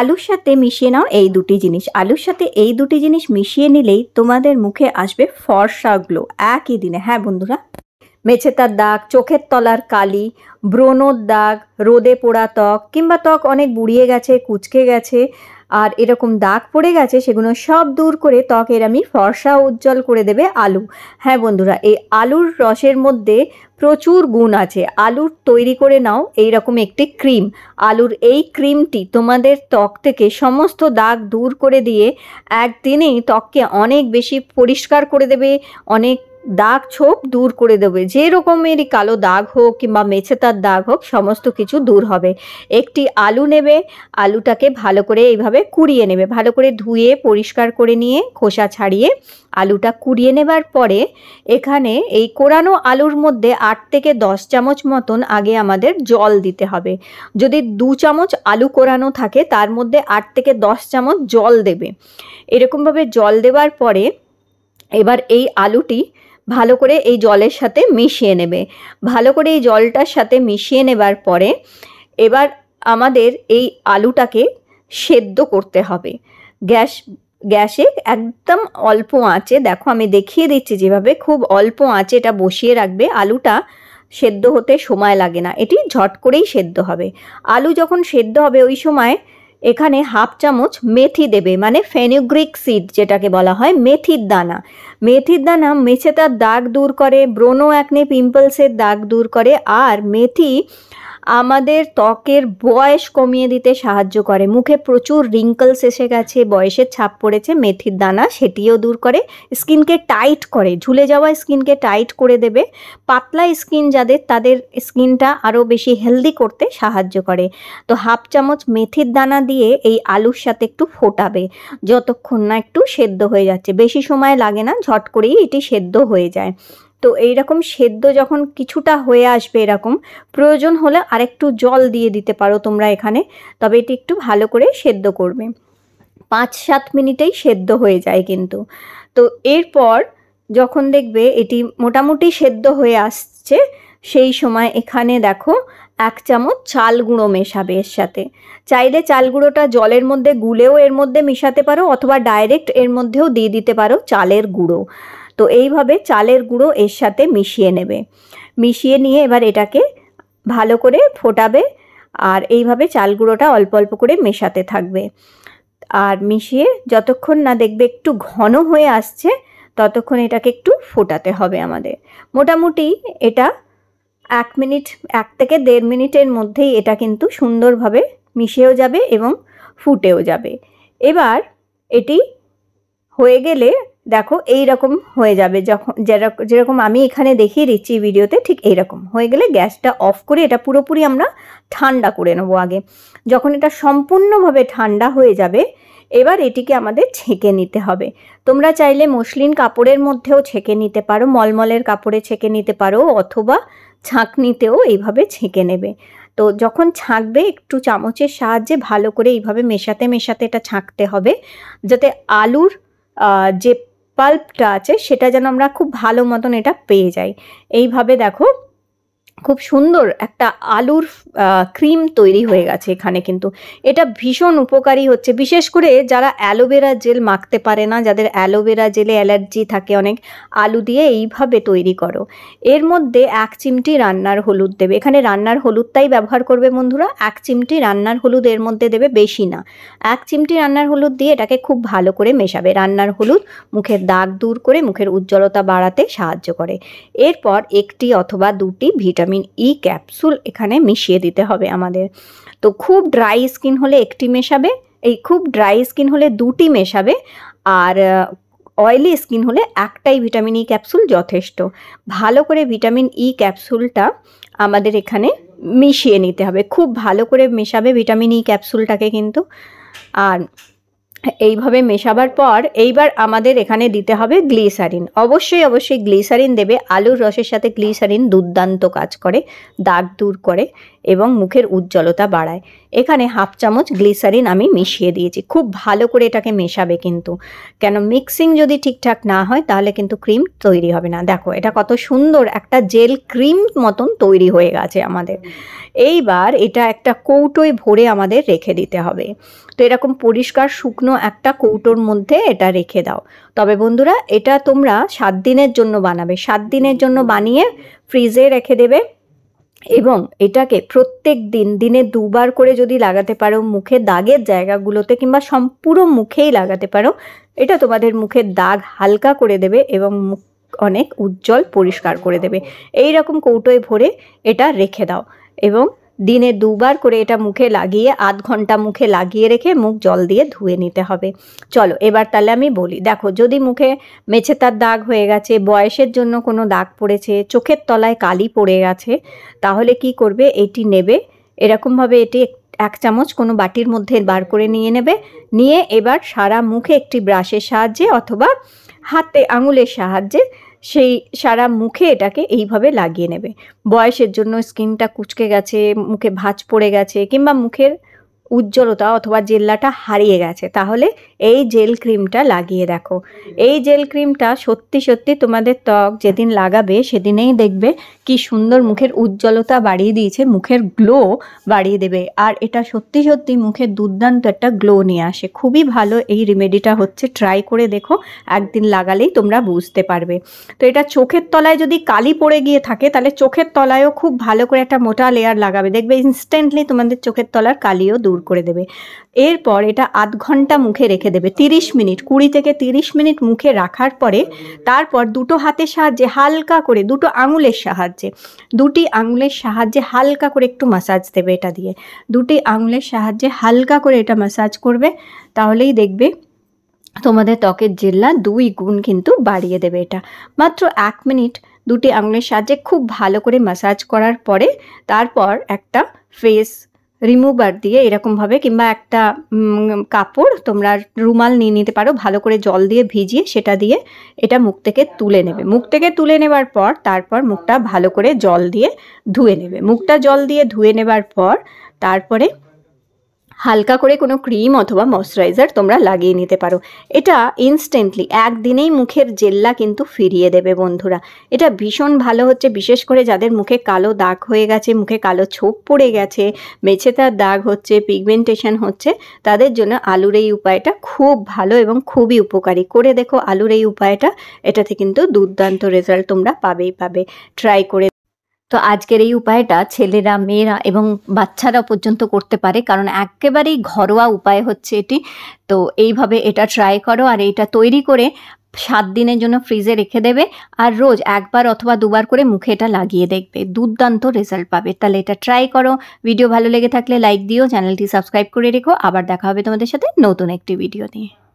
আলুর সাথে মিশিয়ে নাও এই দুটি জিনিস আলুর সাথে এই দুটি জিনিস মিশিয়ে নিলেই তোমাদের মুখে আসবে ফর্সা গ্লো একই দিনে হ্যাঁ বন্ধুরা মেছেতার দাগ চোখের তলার কালি ব্রণর দাগ রোদে পোড়া ত্বক কিংবা ত্বক অনেক বুড়িয়ে গেছে কুচকে গেছে আর এরকম দাগ পড়ে গেছে সেগুলো সব দূর করে ত্বকের আমি ফর্সা উজ্জ্বল করে দেবে আলু হ্যাঁ বন্ধুরা এই আলুর রসের মধ্যে প্রচুর গুণ আছে আলুর তৈরি করে নাও এই রকম একটি ক্রিম আলুর এই ক্রিমটি তোমাদের ত্বক থেকে সমস্ত দাগ দূর করে দিয়ে একদিনেই ত্বককে অনেক বেশি পরিষ্কার করে দেবে অনেক দাগ ছোপ দূর করে দেবে যে রকমেরই কালো দাগ হোক কিংবা মেছেতার দাগ হোক সমস্ত কিছু দূর হবে একটি আলু নেবে আলুটাকে ভালো করে এইভাবে কুড়িয়ে নেবে ভালো করে ধুয়ে পরিষ্কার করে নিয়ে খোসা ছাড়িয়ে আলুটা কুড়িয়ে নেবার পরে এখানে এই কোরানো আলুর মধ্যে আট থেকে দশ চামচ মতন আগে আমাদের জল দিতে হবে যদি দু চামচ আলু কোরানো থাকে তার মধ্যে আট থেকে দশ চামচ জল দেবে এরকমভাবে জল দেওয়ার পরে এবার এই আলুটি ভালো করে এই জলের সাথে মিশিয়ে নেবে ভালো করে এই জলটার সাথে মিশিয়ে নেবার পরে এবার আমাদের এই আলুটাকে সেদ্ধ করতে হবে গ্যাস গ্যাসে একদম অল্প আঁচে দেখো আমি দেখিয়ে দিচ্ছি যেভাবে খুব অল্প আঁচে এটা বসিয়ে রাখবে আলুটা সেদ্ধ হতে সময় লাগে না এটি ঝট করেই সেদ্ধ হবে আলু যখন সেদ্ধ হবে ওই সময় এখানে হাফ চামচ মেথি দেবে মানে ফেনুগ্রিক সিড যেটাকে বলা হয় মেথির দানা মেথির দানা মেছে তার দাগ দূর করে ব্রোনো অ্যাকনে পিম্পলসের দাগ দূর করে আর মেথি আমাদের ত্বকের বয়স কমিয়ে দিতে সাহায্য করে মুখে প্রচুর রিঙ্কলস এসে গেছে বয়সের ছাপ পড়েছে মেথির দানা সেটিও দূর করে স্কিনকে টাইট করে ঝুলে যাওয়া স্কিনকে টাইট করে দেবে পাতলা স্কিন যাদের তাদের স্কিনটা আরও বেশি হেলদি করতে সাহায্য করে তো হাফ চামচ মেথির দানা দিয়ে এই আলুর সাথে একটু ফোটাবে যতক্ষণ না একটু সেদ্ধ হয়ে যাচ্ছে বেশি সময় লাগে না ঝট করেই এটি সেদ্ধ হয়ে যায় তো এইরকম সেদ্ধ যখন কিছুটা হয়ে আসবে এরকম প্রয়োজন হলে আরেকটু জল দিয়ে দিতে পারো তোমরা এখানে তবে এটি একটু ভালো করে সেদ্ধ করবে পাঁচ সাত মিনিটেই সেদ্ধ হয়ে যায় কিন্তু তো এরপর যখন দেখবে এটি মোটামুটি সেদ্ধ হয়ে আসছে সেই সময় এখানে দেখো এক চামচ চাল গুঁড়ো মেশাবে এর সাথে চাইলে চাল গুঁড়োটা জলের মধ্যে গুলেও এর মধ্যে মিশাতে পারো অথবা ডাইরেক্ট এর মধ্যেও দিয়ে দিতে পারো চালের গুঁড়ো তো এইভাবে চালের গুঁড়ো এর সাথে মিশিয়ে নেবে মিশিয়ে নিয়ে এবার এটাকে ভালো করে ফোটাবে আর এইভাবে চাল গুঁড়োটা অল্প অল্প করে মেশাতে থাকবে আর মিশিয়ে যতক্ষণ না দেখবে একটু ঘন হয়ে আসছে ততক্ষণ এটাকে একটু ফোটাতে হবে আমাদের মোটামুটি এটা এক মিনিট এক থেকে দেড় মিনিটের মধ্যেই এটা কিন্তু সুন্দরভাবে মিশেও যাবে এবং ফুটেও যাবে এবার এটি হয়ে গেলে দেখো এই রকম হয়ে যাবে যখন যেরকম আমি এখানে দেখিয়ে দিচ্ছি ভিডিওতে ঠিক এইরকম হয়ে গেলে গ্যাসটা অফ করে এটা পুরোপুরি আমরা ঠান্ডা করে নেবো আগে যখন এটা সম্পূর্ণভাবে ঠান্ডা হয়ে যাবে এবার এটিকে আমাদের ছেঁকে নিতে হবে তোমরা চাইলে মসলিন কাপড়ের মধ্যেও ছেঁকে নিতে পারো মলমলের কাপড়ে ছেঁকে নিতে পারো অথবা ছাঁকনিতেও এইভাবে ছেঁকে নেবে তো যখন ছাঁকবে একটু চামচের সাহায্যে ভালো করে এইভাবে মেশাতে মেশাতে এটা ছাঁকতে হবে যাতে আলুর যে পাল্পটা আছে সেটা যেন আমরা খুব ভালো মতন এটা পেয়ে যাই এইভাবে দেখো খুব সুন্দর একটা আলুর ক্রিম তৈরি হয়ে গেছে এখানে কিন্তু এটা ভীষণ উপকারী হচ্ছে বিশেষ করে যারা অ্যালোভেরা জেল মাখতে পারে না যাদের অ্যালোভেরা জেলে অ্যালার্জি থাকে অনেক আলু দিয়ে এইভাবে তৈরি করো এর মধ্যে এক চিমটি রান্নার হলুদ দেবে এখানে রান্নার হলুদটাই ব্যবহার করবে বন্ধুরা এক চিমটি রান্নার হলুদ এর মধ্যে দেবে বেশি না এক চিমটি রান্নার হলুদ দিয়ে এটাকে খুব ভালো করে মেশাবে রান্নার হলুদ মুখের দাগ দূর করে মুখের উজ্জ্বলতা বাড়াতে সাহায্য করে এরপর একটি অথবা দুটি vitamin vitamin E e capsule এখানে মিশিয়ে দিতে হবে আমাদের তো খুব ড্রাই স্কিন হলে একটি মেশাবে এই খুব ড্রাই স্কিন হলে দুটি মেশাবে আর অয়েলি স্কিন হলে একটাই ভিটামিন ই e ক্যাপসুল যথেষ্ট ভালো করে ভিটামিন ই e ক্যাপসুলটা আমাদের এখানে মিশিয়ে নিতে হবে খুব ভালো করে মেশাবে ভিটামিন ই ক্যাপসুলটাকে কিন্তু আর এইভাবে মেশাবার পর এইবার আমাদের এখানে দিতে হবে গ্লিসারিন অবশ্যই অবশ্যই গ্লিসারিন দেবে আলুর রসের সাথে গ্লিসারিন দুর্দান্ত কাজ করে দাগ দূর করে এবং মুখের উজ্জ্বলতা বাড়ায় এখানে হাফ চামচ গ্লিসারিন আমি মিশিয়ে দিয়েছি খুব ভালো করে এটাকে মেশাবে কিন্তু কেন মিক্সিং যদি ঠিকঠাক না হয় তাহলে কিন্তু ক্রিম তৈরি হবে না দেখো এটা কত সুন্দর একটা জেল ক্রিম মতন তৈরি হয়ে গেছে আমাদের এইবার এটা একটা কৌটোয় ভরে আমাদের রেখে দিতে হবে তো এরকম পরিষ্কার শুকনো কোনো একটা কৌটোর মধ্যে এটা রেখে দাও তবে বন্ধুরা এটা তোমরা সাত দিনের জন্য বানাবে সাত দিনের জন্য বানিয়ে ফ্রিজে রেখে দেবে এবং এটাকে প্রত্যেক দিন দিনে দুবার করে যদি লাগাতে পারো মুখে দাগের জায়গাগুলোতে কিংবা সম্পূর্ণ মুখেই লাগাতে পারো এটা তোমাদের মুখের দাগ হালকা করে দেবে এবং মুখ অনেক উজ্জ্বল পরিষ্কার করে দেবে এই রকম কৌটোয় ভরে এটা রেখে দাও এবং দিনে দুবার করে এটা মুখে লাগিয়ে আধ ঘন্টা মুখে লাগিয়ে রেখে মুখ জল দিয়ে ধুয়ে নিতে হবে চলো এবার তাহলে আমি বলি দেখো যদি মুখে মেছে তার দাগ হয়ে গেছে বয়সের জন্য কোনো দাগ পড়েছে চোখের তলায় কালি পড়ে গেছে তাহলে কি করবে এটি নেবে এরকমভাবে এটি এক চামচ কোনো বাটির মধ্যে বার করে নিয়ে নেবে নিয়ে এবার সারা মুখে একটি ব্রাশের সাহায্যে অথবা হাতে আঙুলের সাহায্যে সেই সারা মুখে এটাকে এইভাবে লাগিয়ে নেবে বয়সের জন্য স্কিনটা কুচকে গেছে মুখে ভাঁজ পড়ে গেছে কিংবা মুখের উজ্জ্বলতা অথবা জেল্লাটা হারিয়ে গেছে তাহলে এই জেল ক্রিমটা লাগিয়ে দেখো এই জেল ক্রিমটা সত্যি সত্যি তোমাদের ত্বক যেদিন লাগাবে সেদিনেই দেখবে কি সুন্দর মুখের উজ্জ্বলতা বাড়িয়ে দিয়েছে মুখের গ্লো বাড়িয়ে দেবে আর এটা সত্যি সত্যি মুখের দুর্দান্ত একটা গ্লো নিয়ে আসে খুবই ভালো এই রেমেডিটা হচ্ছে ট্রাই করে দেখো একদিন লাগালেই তোমরা বুঝতে পারবে তো এটা চোখের তলায় যদি কালি পড়ে গিয়ে থাকে তাহলে চোখের তলায়ও খুব ভালো করে একটা মোটা লেয়ার লাগাবে দেখবে ইনস্ট্যান্টলি তোমাদের চোখের তলার কালিও দূর দূর করে দেবে এরপর এটা আধ ঘন্টা মুখে রেখে দেবে তিরিশ মিনিট কুড়ি থেকে তিরিশ মিনিট মুখে রাখার পরে তারপর দুটো হাতের সাহায্যে হালকা করে দুটো আঙুলের সাহায্যে দুটি আঙুলের সাহায্যে হালকা করে একটু মাসাজ দেবে এটা দিয়ে দুটি আঙুলের সাহায্যে হালকা করে এটা মাসাজ করবে তাহলেই দেখবে তোমাদের ত্বকের জেল্লা দুই গুণ কিন্তু বাড়িয়ে দেবে এটা মাত্র এক মিনিট দুটি আঙুলের সাহায্যে খুব ভালো করে মাসাজ করার পরে তারপর একটা ফেস রিমুভার দিয়ে এরকমভাবে কিংবা একটা কাপড় তোমরা রুমাল নিয়ে নিতে পারো ভালো করে জল দিয়ে ভিজিয়ে সেটা দিয়ে এটা মুখ থেকে তুলে নেবে মুখ থেকে তুলে নেবার পর তারপর মুখটা ভালো করে জল দিয়ে ধুয়ে নেবে মুখটা জল দিয়ে ধুয়ে নেবার পর তারপরে হালকা করে কোনো ক্রিম অথবা ময়শ্চারাইজার তোমরা লাগিয়ে নিতে পারো এটা ইনস্ট্যান্টলি একদিনেই মুখের জেল্লা কিন্তু ফিরিয়ে দেবে বন্ধুরা এটা ভীষণ ভালো হচ্ছে বিশেষ করে যাদের মুখে কালো দাগ হয়ে গেছে মুখে কালো ছোপ পড়ে গেছে মেছেতার দাগ হচ্ছে পিগমেন্টেশন হচ্ছে তাদের জন্য আলুর এই উপায়টা খুব ভালো এবং খুবই উপকারী করে দেখো আলুর এই উপায়টা এটাতে কিন্তু দুর্দান্ত রেজাল্ট তোমরা পাবেই পাবে ট্রাই করে তো আজকের এই উপায়টা ছেলেরা মেয়েরা এবং বাচ্চারা পর্যন্ত করতে পারে কারণ একেবারেই ঘরোয়া উপায় হচ্ছে এটি তো এইভাবে এটা ট্রাই করো আর এটা তৈরি করে সাত দিনের জন্য ফ্রিজে রেখে দেবে আর রোজ একবার অথবা দুবার করে মুখে এটা লাগিয়ে দেখবে দুর্দান্ত রেজাল্ট পাবে তাহলে এটা ট্রাই করো ভিডিও ভালো লেগে থাকলে লাইক দিও চ্যানেলটি সাবস্ক্রাইব করে রেখো আবার দেখা হবে তোমাদের সাথে নতুন একটি ভিডিও নিয়ে